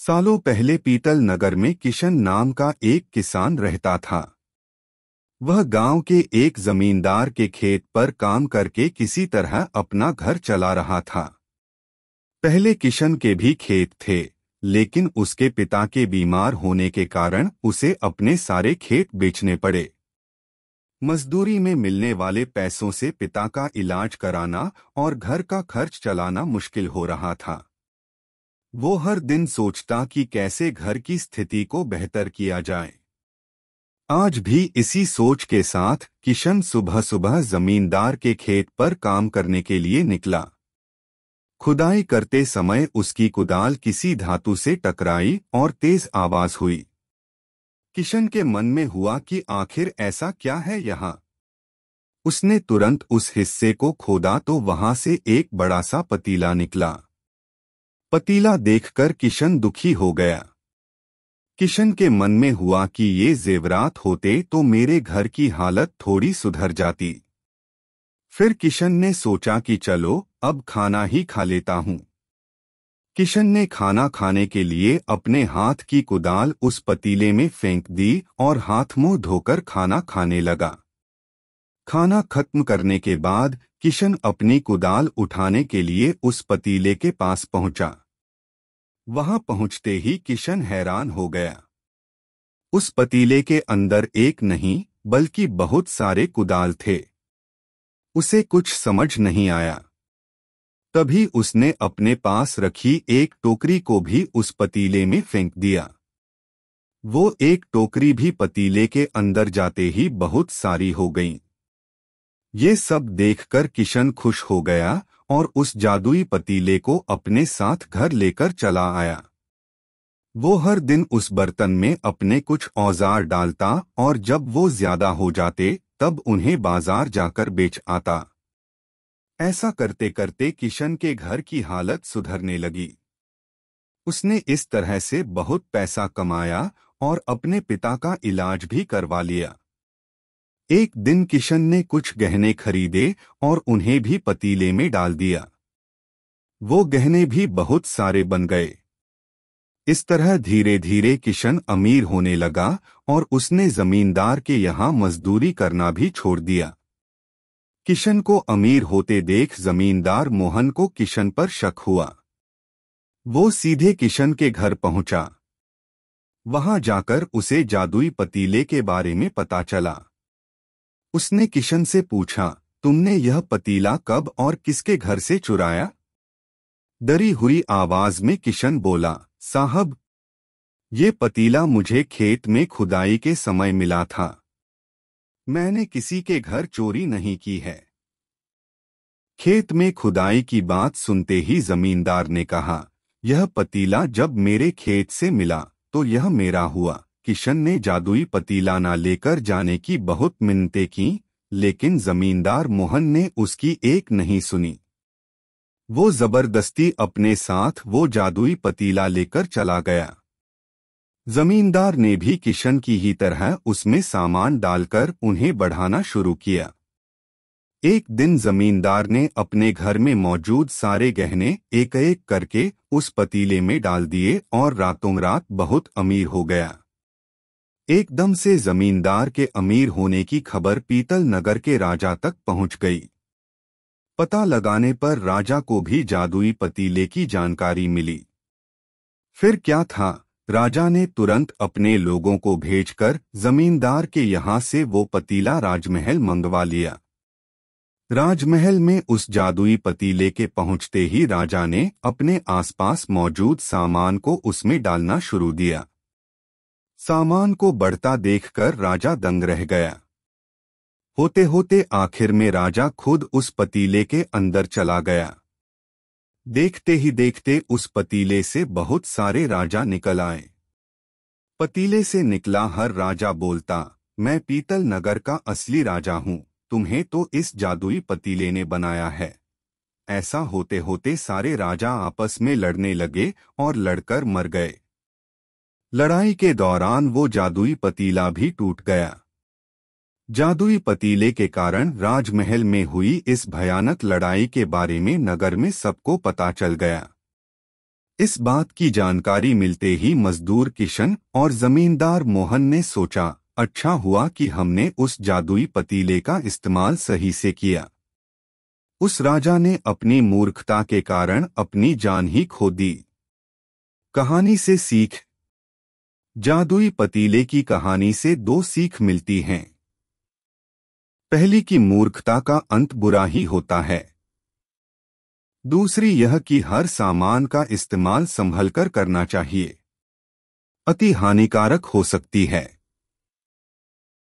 सालों पहले पीतल नगर में किशन नाम का एक किसान रहता था वह गांव के एक जमींदार के खेत पर काम करके किसी तरह अपना घर चला रहा था पहले किशन के भी खेत थे लेकिन उसके पिता के बीमार होने के कारण उसे अपने सारे खेत बेचने पड़े मजदूरी में मिलने वाले पैसों से पिता का इलाज कराना और घर का खर्च चलाना मुश्किल हो रहा था वो हर दिन सोचता कि कैसे घर की स्थिति को बेहतर किया जाए आज भी इसी सोच के साथ किशन सुबह सुबह जमींदार के खेत पर काम करने के लिए निकला खुदाई करते समय उसकी कुदाल किसी धातु से टकराई और तेज आवाज हुई किशन के मन में हुआ कि आखिर ऐसा क्या है यहाँ उसने तुरंत उस हिस्से को खोदा तो वहां से एक बड़ा सा पतीला निकला पतीला देखकर किशन दुखी हो गया किशन के मन में हुआ कि ये जेवरात होते तो मेरे घर की हालत थोड़ी सुधर जाती फिर किशन ने सोचा कि चलो अब खाना ही खा लेता हूँ किशन ने खाना खाने के लिए अपने हाथ की कुदाल उस पतीले में फेंक दी और हाथ मुंह धोकर खाना खाने लगा खाना खत्म करने के बाद किशन अपनी कुदाल उठाने के लिए उस पतीले के पास पहुंचा वहां पहुंचते ही किशन हैरान हो गया उस पतीले के अंदर एक नहीं बल्कि बहुत सारे कुदाल थे उसे कुछ समझ नहीं आया तभी उसने अपने पास रखी एक टोकरी को भी उस पतीले में फेंक दिया वो एक टोकरी भी पतीले के अंदर जाते ही बहुत सारी हो गई ये सब देखकर किशन खुश हो गया और उस जादुई पतीले को अपने साथ घर लेकर चला आया वो हर दिन उस बर्तन में अपने कुछ औजार डालता और जब वो ज्यादा हो जाते तब उन्हें बाजार जाकर बेच आता ऐसा करते करते किशन के घर की हालत सुधरने लगी उसने इस तरह से बहुत पैसा कमाया और अपने पिता का इलाज भी करवा लिया एक दिन किशन ने कुछ गहने खरीदे और उन्हें भी पतीले में डाल दिया वो गहने भी बहुत सारे बन गए इस तरह धीरे धीरे किशन अमीर होने लगा और उसने जमींदार के यहाँ मजदूरी करना भी छोड़ दिया किशन को अमीर होते देख जमींदार मोहन को किशन पर शक हुआ वो सीधे किशन के घर पहुंचा वहां जाकर उसे जादुई पतीले के बारे में पता चला उसने किशन से पूछा तुमने यह पतीला कब और किसके घर से चुराया डरी हुई आवाज में किशन बोला साहब ये पतीला मुझे खेत में खुदाई के समय मिला था मैंने किसी के घर चोरी नहीं की है खेत में खुदाई की बात सुनते ही जमींदार ने कहा यह पतीला जब मेरे खेत से मिला तो यह मेरा हुआ किशन ने जादुई पतीलाना लेकर जाने की बहुत मिन्नतें की लेकिन जमींदार मोहन ने उसकी एक नहीं सुनी वो जबरदस्ती अपने साथ वो जादुई पतीला लेकर चला गया जमींदार ने भी किशन की ही तरह उसमें सामान डालकर उन्हें बढ़ाना शुरू किया एक दिन जमींदार ने अपने घर में मौजूद सारे गहने एक एक करके उस पतीले में डाल दिए और रातों रात बहुत अमीर हो गया एकदम से जमींदार के अमीर होने की खबर पीतल नगर के राजा तक पहुंच गई पता लगाने पर राजा को भी जादुई पतीले की जानकारी मिली फिर क्या था राजा ने तुरंत अपने लोगों को भेजकर जमींदार के यहां से वो पतीला राजमहल मंगवा लिया राजमहल में उस जादुई पतीले के पहुंचते ही राजा ने अपने आसपास मौजूद सामान को उसमें डालना शुरू दिया सामान को बढ़ता देखकर राजा दंग रह गया होते होते आखिर में राजा खुद उस पतीले के अंदर चला गया देखते ही देखते उस पतीले से बहुत सारे राजा निकल आए पतीले से निकला हर राजा बोलता मैं पीतल नगर का असली राजा हूं तुम्हें तो इस जादुई पतीले ने बनाया है ऐसा होते होते सारे राजा आपस में लड़ने लगे और लड़कर मर गए लड़ाई के दौरान वो जादुई पतीला भी टूट गया जादुई पतीले के कारण राजमहल में हुई इस भयानक लड़ाई के बारे में नगर में सबको पता चल गया इस बात की जानकारी मिलते ही मजदूर किशन और जमींदार मोहन ने सोचा अच्छा हुआ कि हमने उस जादुई पतीले का इस्तेमाल सही से किया उस राजा ने अपनी मूर्खता के कारण अपनी जान ही खो दी कहानी से सीख जादुई पतीले की कहानी से दो सीख मिलती हैं पहली की मूर्खता का अंत बुरा ही होता है दूसरी यह कि हर सामान का इस्तेमाल संभलकर करना चाहिए अति हानिकारक हो सकती है